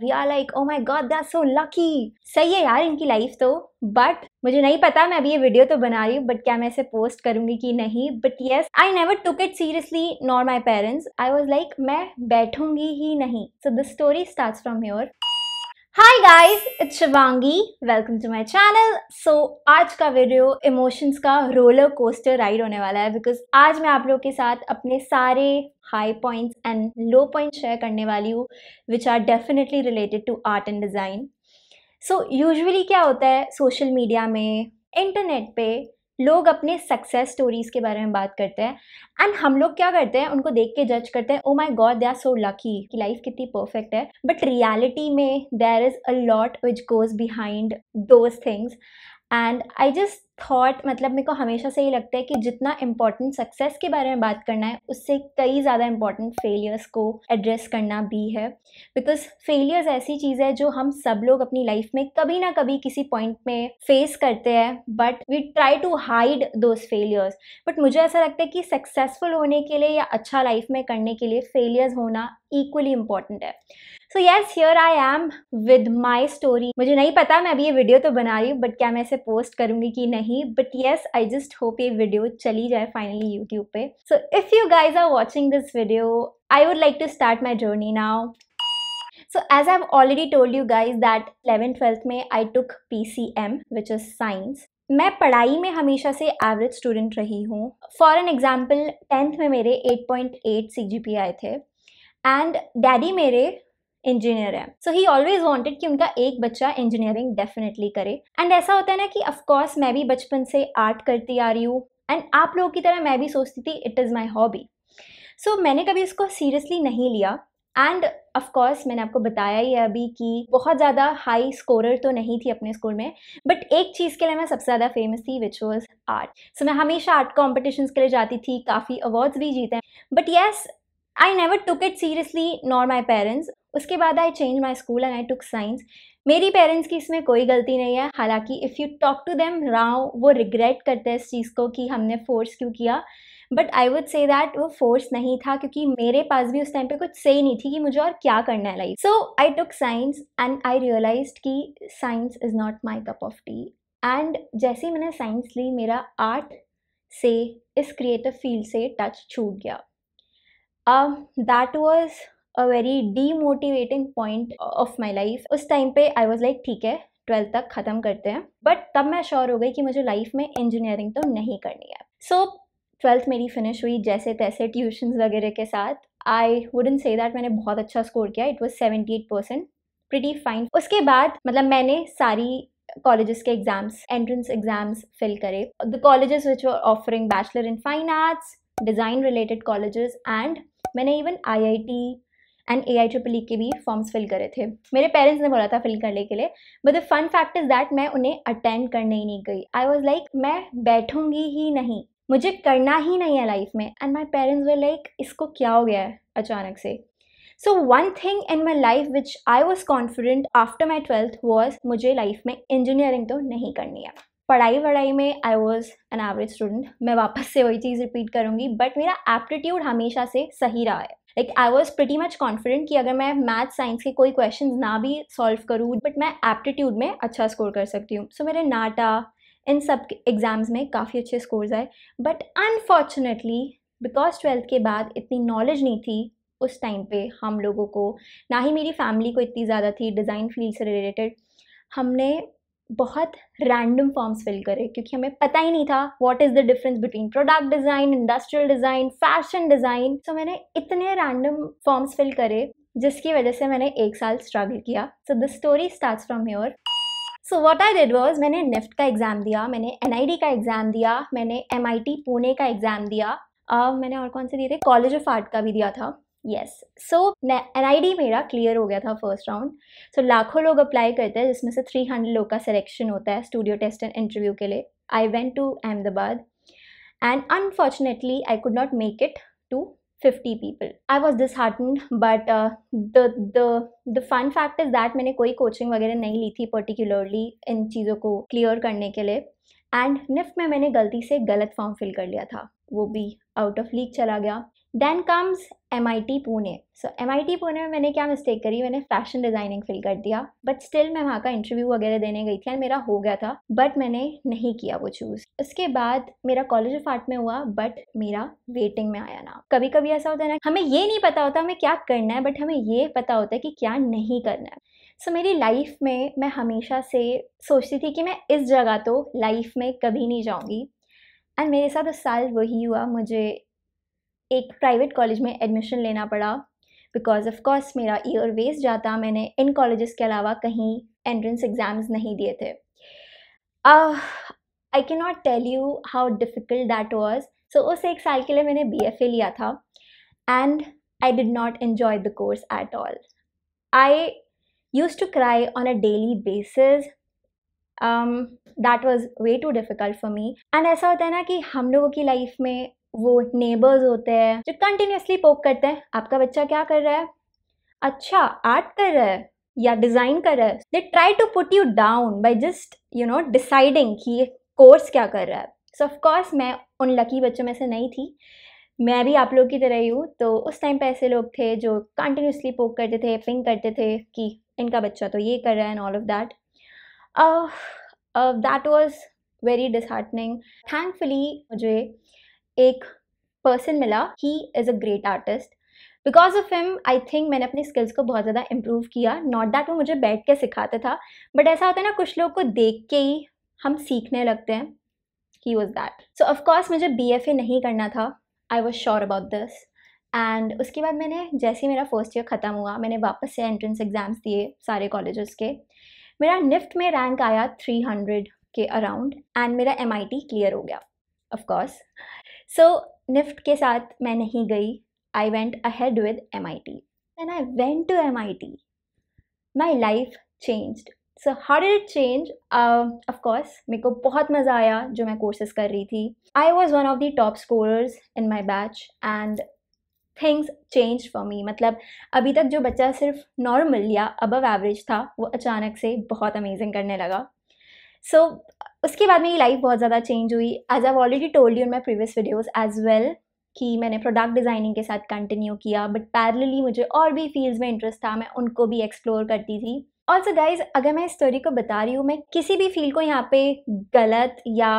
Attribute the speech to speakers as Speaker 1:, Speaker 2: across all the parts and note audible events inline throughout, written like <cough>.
Speaker 1: we are like oh my god they so lucky सही है यार इनकी लाइफ तो बट मुझे नहीं पता मैं अभी ये वीडियो तो बना रही हूँ बट क्या मैं इसे पोस्ट करूंगी कि नहीं but yes I never took it seriously not my parents I was like मैं बैठूंगी ही नहीं so this story start from your hi guys it's Shivangi welcome to my channel so आज का वीडियो इमोशंस का रोलर कोस्टर राइड होने वाला है बिकॉज आज मैं आप लोगों के साथ अपने सारे high points and low point share करने वाली हूँ which are definitely related to art and design so usually क्या होता है सोशल मीडिया में इंटरनेट पे लोग अपने सक्सेस स्टोरीज़ के बारे में बात करते हैं एंड हम लोग क्या करते हैं उनको देख के जज करते हैं oh my god they are so lucky कि लाइफ कितनी परफेक्ट है बट रियलिटी में there is a lot which goes behind those things and I just thought मतलब मेरे को हमेशा से ही लगता है कि जितना इम्पॉर्टेंट सक्सेस के बारे में बात करना है उससे कई ज़्यादा इम्पॉर्टेंट फेलियर्स को एड्रेस करना भी है बिकॉज फेलियर्स ऐसी चीज़ है जो हम सब लोग अपनी लाइफ में कभी ना कभी किसी पॉइंट में फेस करते हैं but we try to hide those failures but मुझे ऐसा लगता है कि सक्सेसफुल होने के लिए या अच्छा लाइफ में करने के लिए फेलियर्स होना इक्वली इम्पॉर्टेंट है so yes here I am with my story मुझे नहीं पता मैं अभी ये वीडियो तो बना रही हूँ बट क्या मैं इसे पोस्ट करूँगी कि नहीं नहीं but yes I just hope ये वीडियो चली जाए फाइनली यूट्यूब पे so if you guys are watching this video I would like to start my journey now So as I've already told you guys that eleven twelfth में I took P C M which is science मैं पढ़ाई में हमेशा से average student रही हूँ for an example tenth में मेरे eight point eight C G P आए थे एंड डैडी मेरे इंजीनियर है सो ही ऑलवेज वॉन्टेड कि उनका एक बच्चा इंजीनियरिंग डेफिनेटली करे एंड ऐसा होता है ना कि ऑफकोर्स मैं भी बचपन से आर्ट करती आ रही हूँ एंड आप लोगों की तरह मैं भी सोचती थी it is my hobby so मैंने कभी इसको सीरियसली नहीं लिया एंड ऑफकोर्स मैंने आपको बताया ही अभी कि बहुत ज़्यादा हाई स्कोरर तो नहीं थी अपने स्कूल में बट एक चीज़ के लिए मैं सबसे ज़्यादा फेमस थी विच वॉज आर्ट सो मैं हमेशा आर्ट कॉम्पिटिशन के लिए जाती थी काफ़ी अवार्ड्स भी जीते हैं but yes I never took it seriously nor my parents उसके बाद I change my school and I took science मेरी पेरेंट्स की इसमें कोई गलती नहीं है हालांकि if you talk to them राव वो रिग्रेट करते हैं इस चीज़ को कि हमने फोर्स क्यों किया but I would say that वो फोर्स नहीं था क्योंकि मेरे पास भी उस टाइम पे कुछ से ही नहीं थी कि मुझे और क्या करना है life so I took science and I realize कि science is not my cup of tea and जैसे ही मैंने साइंस ली मेरा आर्ट से इस क्रिएटिव फील्ड से टच छूट गया that um, was a very demotivating point of my life उस टाइम पे आई वॉज लाइक ठीक है ट्वेल्थ तक ख़त्म करते हैं बट तब मैं श्योर हो गई कि मुझे लाइफ में इंजीनियरिंग तो नहीं करनी है सो so, ट्वेल्थ मेरी फिनिश हुई जैसे तैसे ट्यूशन वगैरह के साथ आई वुडन से दैट मैंने बहुत अच्छा स्कोर किया it was seventy eight percent pretty fine उसके बाद मतलब मैंने सारी कॉलेजेस के एग्जाम्स एंट्रेंस एग्जाम्स फिल करे the colleges which were offering bachelor in fine arts design related colleges and मैंने even I I T and A I triple E के भी फॉर्म्स फिल करे थे मेरे पेरेंट्स ने बोला था फिल करने के लिए but the fun fact is that मैं उन्हें अटेंड करने ही नहीं गई आई वॉज लाइक मैं बैठूंगी ही नहीं मुझे करना ही नहीं है लाइफ में and my parents were like इसको क्या हो गया है अचानक से so one thing in my life which I was confident after my twelfth was मुझे लाइफ में इंजीनियरिंग तो नहीं करनी है पढ़ाई वढ़ाई में I was an average student मैं वापस से वही चीज़ रिपीट करूँगी बट मेरा एप्टीट्यूड हमेशा से सही रहा है like I was pretty much confident कि अगर मैं मैथ साइंस के कोई क्वेश्चन ना भी सॉल्व करूँ बट मैं एप्टीट्यूड में अच्छा स्कोर कर सकती हूँ सो so, मेरे नाटा इन सब एग्ज़ाम्स में काफ़ी अच्छे स्कोर्स आए बट अनफॉर्चुनेटली बिकॉज ट्वेल्थ के बाद इतनी नॉलेज नहीं थी उस टाइम पे हम लोगों को ना ही मेरी फैमिली को इतनी ज़्यादा थी डिज़ाइन फील्ड से रिलेटेड हमने बहुत रैंडम फॉर्म्स फिल करे क्योंकि हमें पता ही नहीं था what is the difference between product design industrial design fashion design so मैंने इतने रैंडम फॉर्म्स फिल करे जिसकी वजह से मैंने एक साल स्ट्रगल किया so the story starts from your so what I did was मैंने निफ्ट का एग्ज़ाम दिया मैंने एन का एग्ज़ाम दिया मैंने एम पुणे का एग्ज़ाम दिया uh, मैंने और कौन से दिए थे कॉलेज ऑफ आर्ट का भी दिया था yes so N I D मेरा क्लियर हो गया था फर्स्ट राउंड सो लाखों लोग अप्लाई करते हैं जिसमें से थ्री हंड्रेड लोग का सिलेक्शन होता है स्टूडियो टेस्ट एंड इंटरव्यू के लिए I went to Ahmedabad and unfortunately I could not make it to fifty people I was this heartened but the fun fact is that मैंने कोई कोचिंग वगैरह नहीं ली थी पर्टिकुलरली इन चीज़ों को क्लियर करने के लिए एंड निफ्ट में मैंने गलती से गलत फॉर्म फिल कर लिया था वो भी आउट ऑफ लीक चला गया then comes M I T Pune so M I T Pune में मैंने क्या मिस्टेक करी मैंने फैशन डिज़ाइनिंग फिल कर दिया बट स्टिल मैं वहाँ का इंटरव्यू वगैरह देने गई थी एंड मेरा हो गया था बट मैंने नहीं किया वो चूज़ उसके बाद मेरा कॉलेज ऑफ आर्ट में हुआ बट मेरा वेटिंग में आया ना कभी कभी ऐसा होता है ना हमें ये नहीं पता होता हमें क्या करना है बट हमें ये पता होता है कि क्या नहीं करना है सो so, मेरी लाइफ में मैं हमेशा से सोचती थी कि मैं इस जगह तो लाइफ में कभी नहीं जाऊँगी एंड मेरे साथ उस साल वही हुआ मुझे एक प्राइवेट कॉलेज में एडमिशन लेना पड़ा बिकॉज ऑफ कोर्स मेरा ईयर वेस्ट जाता मैंने इन कॉलेजेस के अलावा कहीं एंट्रेंस एग्ज़ाम्स नहीं दिए थे I can not tell you how difficult that was so उस एक साल के लिए मैंने बी एफ ए लिया था and I did not enjoy the course at all I use to cry on a daily basis that was way too difficult for me and ऐसा होता है ना कि हम लोगों की लाइफ में वो नेबर्स होते हैं जो कंटिन्यूसली पोक करते हैं आपका बच्चा क्या कर रहा है अच्छा आर्ट कर रहा है या डिज़ाइन कर रहा है they try to put you down by just you know deciding कि ये कोर्स क्या कर रहा है सो ऑफकोर्स मैं उन लकी बच्चों में से नहीं थी मैं भी आप लोग की तरह ही हूँ तो उस टाइम पे ऐसे लोग थे जो कंटिन्यूसली पोक करते थे पिंक करते थे कि इनका बच्चा तो ये कर रहा है and all of that that was very disheartening thankfully मुझे एक पर्सन मिला he is a great artist because of him I think मैंने अपनी स्किल्स को बहुत ज़्यादा इम्प्रूव किया नॉट दैट वो मुझे बैठ के सिखाता था बट ऐसा होता है ना कुछ लोग को देख के ही हम सीखने लगते हैं he was that so of course मुझे बी एफ ए नहीं करना था I was sure about this and उसके बाद मैंने जैसे ही मेरा फर्स्ट ईयर ख़त्म हुआ मैंने वापस से एंट्रेंस एग्ज़ाम्स दिए सारे कॉलेजेस के मेरा निफ्ट में रैंक आया थ्री हंड्रेड के अराउंड एंड मेरा एम आई टी क्लियर हो गया ऑफकोर्स सो निफ्ट के साथ मैं नहीं गई I went ahead with M I T and I went to M I T my life changed so how it change of course मेरे को बहुत मज़ा आया जो मैं कोर्सेज कर रही थी I was one of the top scorers in my batch and things change for me मतलब अभी तक जो बच्चा सिर्फ नॉर्मल या अबव एवरेज था वो अचानक से बहुत अमेजिंग करने लगा सो उसके बाद मेरी लाइफ बहुत ज़्यादा चेंज हुई as I already told you in my previous videos as well कि मैंने प्रोडक्ट डिज़ाइनिंग के साथ कंटिन्यू किया बट पैरली मुझे और भी फील्ड्स में इंटरेस्ट था मैं उनको भी एक्सप्लोर करती थी ऑल्सो गाइज अगर मैं इस स्टोरी को बता रही हूँ मैं किसी भी फील्ड को यहाँ पे गलत या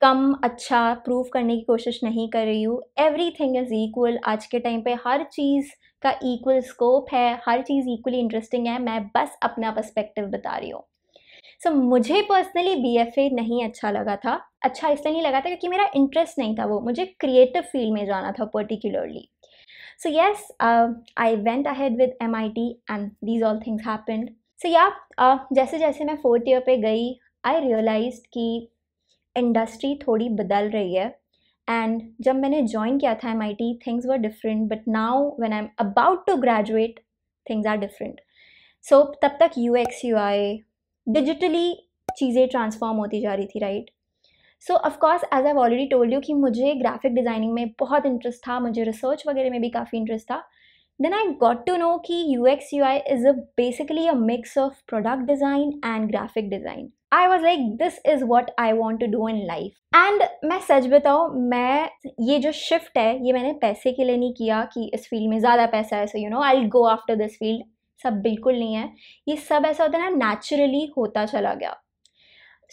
Speaker 1: कम अच्छा प्रूव करने की कोशिश नहीं कर रही हूँ एवरी थिंग इज़ इक्वल आज के टाइम पे हर चीज़ का इक्वल स्कोप है हर चीज़ इक्वली इंटरेस्टिंग है मैं बस अपना पर्सपेक्टिव बता रही हूँ सो so, मुझे पर्सनली बी नहीं अच्छा लगा था अच्छा इसलिए नहीं लगा था क्योंकि मेरा इंटरेस्ट नहीं था वो मुझे क्रिएटिव फील्ड में जाना था particularly so yes I went went with M I T and these all things happen so या जैसे जैसे मैं फोर्थ ईयर पे गई आई रियलाइज कि इंडस्ट्री थोड़ी बदल रही है एंड जब मैंने ज्वाइन किया था M I T things were different but now when I am about to graduate things are different so तब तक U X U I digitally चीज़ें ट्रांसफॉर्म होती जा रही थी right so of course as I already told you कि मुझे graphic designing में बहुत इंटरेस्ट था मुझे रिसर्च वगैरह में भी काफ़ी इंटरेस्ट था then I got to know कि U X U I is a basically a mix of product design and graphic design I was like this is what I want to do in life and मैं सच बताऊँ मैं ये जो shift है ये मैंने पैसे के लिए नहीं किया कि इस फील्ड में ज़्यादा पैसा है so you know I go after this field सब बिल्कुल नहीं है ये सब ऐसा होता है ना नेचुरली होता चला गया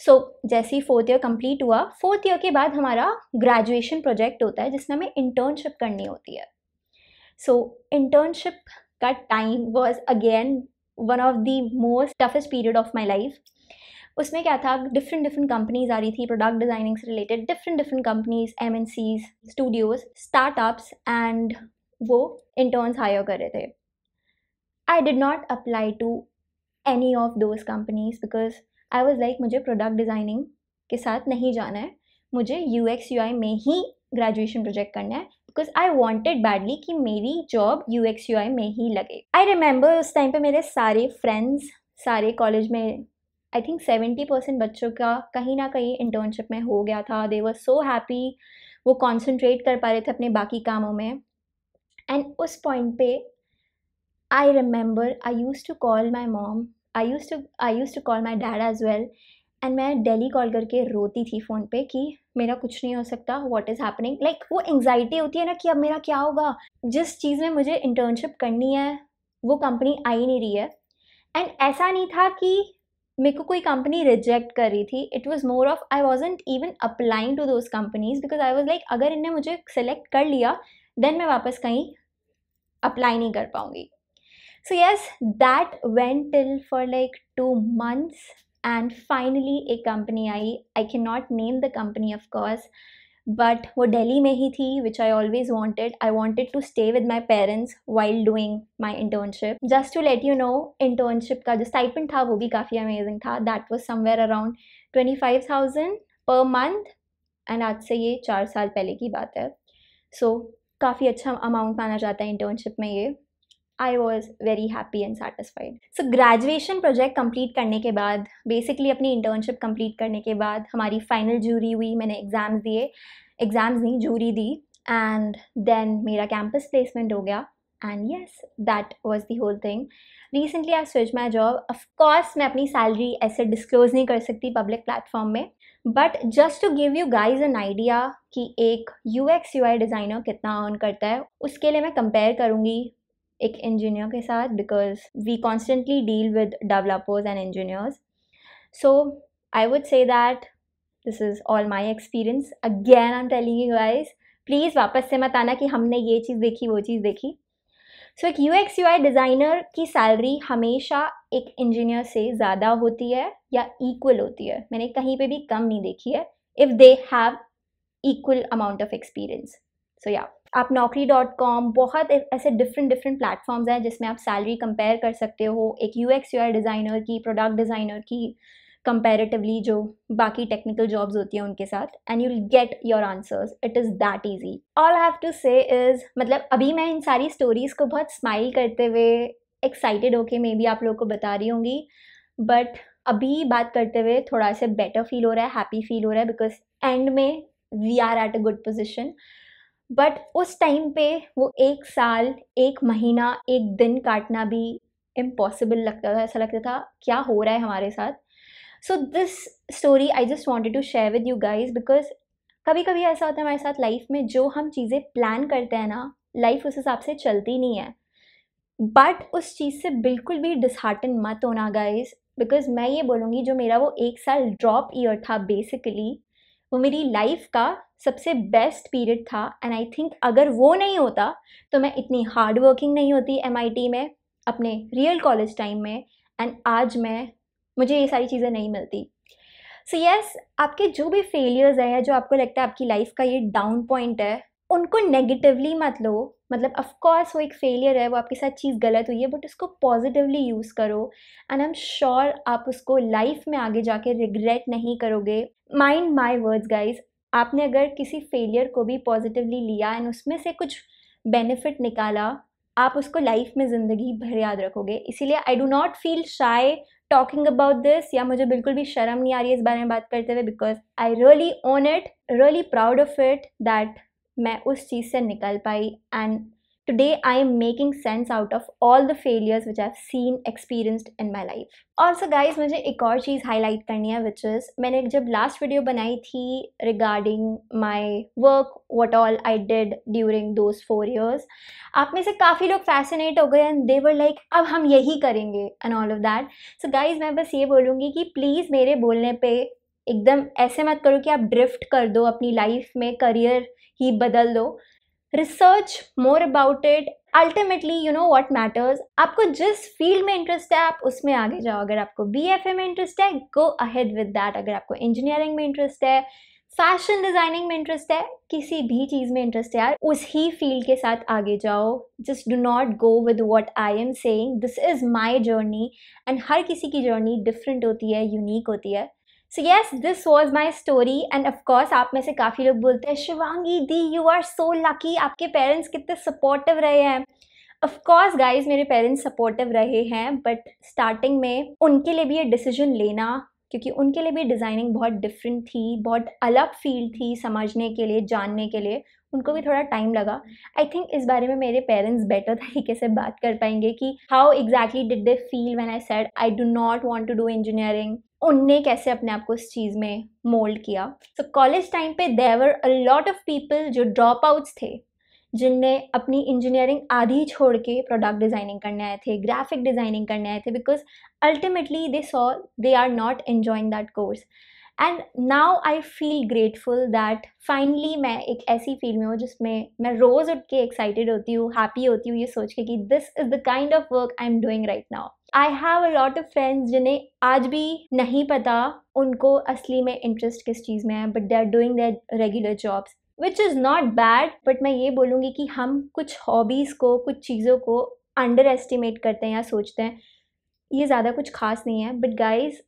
Speaker 1: सो so, जैसे ही फोर्थ ईयर कंप्लीट हुआ फोर्थ ईयर के बाद हमारा ग्रेजुएशन प्रोजेक्ट होता है जिसमें हमें इंटर्नशिप करनी होती है सो इंटर्नशिप का time was again one of the most toughest period of my life उसमें क्या था डिफरेंट डिफरेंट कंपनीज आ रही थी प्रोडक्ट डिजाइनिंग से related different different companies um studios startups and वो इंटर्न्स हायर कर रहे थे I did not apply to any of those companies because I was like मुझे प्रोडक्ट डिज़ाइनिंग के साथ नहीं जाना है मुझे यू एक्स यू आई में ही ग्रेजुएशन प्रोजेक्ट करना है बिकॉज आई वॉन्टेड बैडली कि मेरी job U X U I में ही लगे आई रिमेंबर उस टाइम पर मेरे सारे फ्रेंड्स सारे कॉलेज में आई थिंक सेवेंटी परसेंट बच्चों का कहीं ना कहीं इंटर्नशिप में हो गया था दे वर सो हैप्पी वो कॉन्सेंट्रेट कर पा रहे थे अपने बाकी कामों में एंड उस पॉइंट पे I remember I use to call my mom I use to I use to call my dad as well and मैं डेली कॉल करके रोती थी फ़ोन पे कि मेरा कुछ नहीं हो सकता वॉट इज़ हैपनिंग लाइक वो एंग्जाइटी होती है ना कि अब मेरा क्या होगा जिस चीज़ में मुझे इंटर्नशिप करनी है वो कंपनी आ ही नहीं रही है एंड ऐसा नहीं था कि मेरे को कोई कंपनी रिजेक्ट कर रही थी it was more of I wasn't even applying to those companies because I was like अगर इनने मुझे सेलेक्ट कर लिया देन मैं वापस कहीं अप्लाई नहीं कर पाऊँगी so yes that went till for like two months and finally एक company I I can not name the company of course but वो दिल्ली में ही थी which I always wanted I wanted to stay with my parents while doing my internship just to let you know internship का जो stipend था वो भी काफ़ी अमेजिंग था that was somewhere around twenty five thousand per month and आज से ये चार साल पहले की बात है सो so, काफ़ी अच्छा अमाउंट माना जाता है इंटर्नशिप में ये I was very happy and satisfied so graduation project complete करने के बाद बेसिकली अपनी इंटर्नशिप कम्प्लीट करने के बाद हमारी फाइनल जूरी हुई मैंने एग्ज़ाम्स दिए एग्ज़ाम्स नहीं जूरी दी एंड देन मेरा कैंपस प्लेसमेंट हो गया and yes that was the whole thing recently I switch my job of course मैं अपनी सैलरी ऐसे डिस्क्लोज नहीं कर सकती पब्लिक प्लेटफॉर्म में but just to give you guys an idea कि एक U X U I designer कितना अर्न करता है उसके लिए मैं कंपेयर करूँगी एक इंजीनियर के साथ because we constantly deal with developers and engineers so I would say that this is all my experience again I am telling you guys please वापस से मत आना कि हमने ये चीज़ देखी वो चीज़ देखी सो so, एक U X U I designer की सैलरी हमेशा एक इंजीनियर से ज़्यादा होती है या इक्वल होती है मैंने कहीं पे भी कम नहीं देखी है if they have equal amount of experience so या आप नौकरी डॉट कॉम बहुत ऐसे डिफरेंट डिफरेंट प्लेटफॉर्म्स हैं जिसमें आप सैलरी कंपेयर कर सकते हो एक यू एक्स यू डिज़ाइनर की प्रोडक्ट डिज़ाइनर की कंपेरेटिवली जो बाकी टेक्निकल जॉब्स होती हैं उनके साथ and you get your answers it is that easy all have to say is मतलब अभी मैं इन सारी स्टोरीज़ को बहुत स्माइल करते हुए एक्साइटेड होके मे बी आप लोग को बता रही होंगी बट अभी बात करते हुए थोड़ा सा बेटर फील हो रहा है हैप्पी फील हो रहा है बिकॉज एंड में we are at a good position but उस टाइम पे वो एक साल एक महीना एक दिन काटना भी इम्पॉसिबल लगता था ऐसा लगता था क्या हो रहा है हमारे साथ so this story I just wanted to share with you guys because कभी कभी ऐसा होता है हमारे साथ लाइफ में जो हम चीज़ें प्लान करते हैं ना लाइफ उस हिसाब से चलती नहीं है बट उस चीज़ से बिल्कुल भी डिसहार्टन मत होना गाइज बिकॉज मैं ये बोलूँगी जो मेरा वो एक साल ड्रॉप ईयर था बेसिकली वो मेरी लाइफ का सबसे बेस्ट पीरियड था एंड आई थिंक अगर वो नहीं होता तो मैं इतनी हार्ड वर्किंग नहीं होती एम में अपने रियल कॉलेज टाइम में एंड आज मैं मुझे ये सारी चीज़ें नहीं मिलती सो so यस yes, आपके जो भी फेलियर्स हैं जो आपको लगता है आपकी लाइफ का ये डाउन पॉइंट है उनको नेगेटिवली मत लो मतलब ऑफ कोर्स वो एक फेलियर है वो आपके साथ चीज़ गलत हुई है बट उसको पॉजिटिवली यूज़ करो एंड आई एम श्योर आप उसको लाइफ में आगे जाके रिग्रेट नहीं करोगे माइंड माई वर्ड्स गाइज आपने अगर किसी फेलियर को भी पॉजिटिवली लिया एंड उसमें से कुछ बेनिफिट निकाला आप उसको लाइफ में ज़िंदगी भर याद रखोगे इसीलिए I do not feel shy talking about this या मुझे बिल्कुल भी शर्म नहीं आ रही है इस बारे में बात करते हुए because I really own it really proud of it that मैं उस चीज़ से निकल पाई and Today, I am making sense out of all the failures have seen seen, in in life और ऑल्सो गाइज मुझे एक और चीज़ हाईलाइट करनी है विच इज़ मैंने जब लास्ट वीडियो बनाई थी regarding my work what all I did during those four years आप में से काफ़ी लोग फैसिनेट हो गए एंड दे वर लाइक अब हम यही करेंगे and all of that so guys मैं बस ये बोलूँगी कि प्लीज़ मेरे बोलने पर एकदम ऐसे मत करो कि आप ड्रिफ्ट कर दो अपनी लाइफ में करियर ही बदल दो research more about it ultimately you know what matters आपको जिस फील्ड में इंटरेस्ट है आप उसमें आगे जाओ अगर आपको बी एफ ए में इंटरेस्ट है गो अहेड विद डैट अगर आपको इंजीनियरिंग में इंटरेस्ट है फैशन डिज़ाइनिंग में इंटरेस्ट है किसी भी चीज़ में इंटरेस्ट है यार उस ही फील्ड के साथ आगे जाओ just do not go with what I am saying this is my journey and हर किसी की जर्नी डिफरेंट होती है यूनिक होती है so yes this was my story and of course आप में से काफ़ी लोग बोलते हैं शिवांगी दी यू आर सो लकी आपके पेरेंट्स कितने सपोर्टिव रहे हैं ऑफकोर्स गाइज मेरे पेरेंट्स सपोर्टिव रहे हैं बट स्टार्टिंग में उनके लिए भी ये डिसीजन लेना क्योंकि उनके लिए भी डिज़ाइनिंग बहुत डिफरेंट थी बहुत अलग फील्ड थी समझने के लिए जानने के लिए उनको भी थोड़ा टाइम लगा आई थिंक इस बारे में मेरे पेरेंट्स बेटर <laughs> तरीके से बात कर पाएंगे कि how exactly did they feel when I said I do not want to do engineering उनने कैसे अपने आप को इस चीज़ में मोल्ड किया सो कॉलेज टाइम पे there were a lot of people जो ड्रॉप आउट्स थे जिनने अपनी इंजीनियरिंग आधी छोड़ के प्रोडक्ट डिज़ाइनिंग करने आए थे ग्राफिक डिज़ाइनिंग करने आए थे because ultimately they saw they are not enjoying that course and now I feel grateful that finally मैं एक ऐसी फील्ड में हूँ जिसमें मैं रोज़ उठ के एक्साइटेड होती हूँ हैप्पी होती हूँ ये सोच के कि this is the kind of work I am doing right now I have a lot of friends जिन्हें आज भी नहीं पता उनको असली में इंटरेस्ट किस चीज़ में है but they are doing their regular jobs which is not bad but मैं ये बोलूँगी कि हम कुछ हॉबीज़ को कुछ चीज़ों को अंडर एस्टिमेट करते हैं या सोचते हैं ये ज़्यादा कुछ खास नहीं है बट गाइज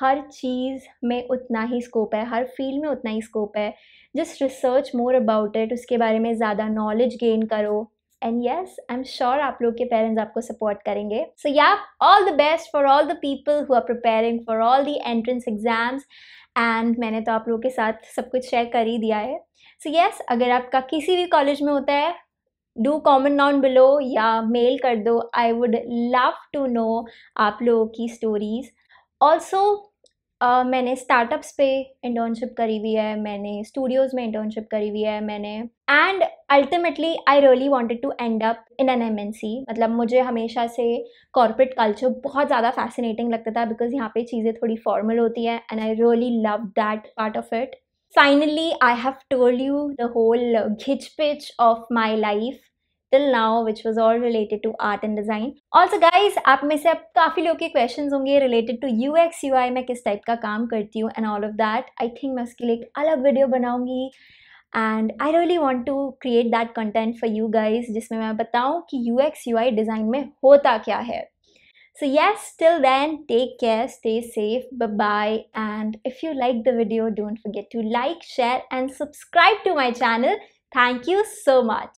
Speaker 1: हर चीज़ में उतना ही स्कोप है हर फील्ड में उतना ही स्कोप है just research more about it उसके बारे में ज़्यादा नॉलेज गेन करो and yes I am sure आप लोग के पेरेंट्स आपको सपोर्ट करेंगे so yeah all the best for all the people who are preparing for all the entrance exams and मैंने तो आप लोगों के साथ सब कुछ शेयर कर ही दिया है सो so येस yes, अगर आपका किसी भी कॉलेज में होता है डू कॉमेंट डाउन बिलो या मेल कर दो I would love to know आप लोगों की स्टोरीज ऑल्सो मैंने स्टार्टअप्स पे इंटर्नशिप करी हुई है मैंने स्टूडियोज़ में इंटर्नशिप करी हुई है मैंने and ultimately I really wanted to end up in an M मतलब मुझे हमेशा से कॉरपोरेट कल्चर बहुत ज़्यादा फैसिनेटिंग लगता था बिकॉज यहाँ पे चीज़ें थोड़ी फॉर्मल होती है and I really love that part of it finally I have told you the whole घिच पिच of my life till now which was all related to art and design also guys aap mein se kafi logo ke questions honge related to ux ui mein kis type ka kaam and all of that i think main uske liye ek alag video banaungi and i really want to create that content for you guys jisme main bataun ki ux ui design mein hota kya so yes till then take care stay safe bye bye and if you like the video don't forget to like share and subscribe to my channel thank you so much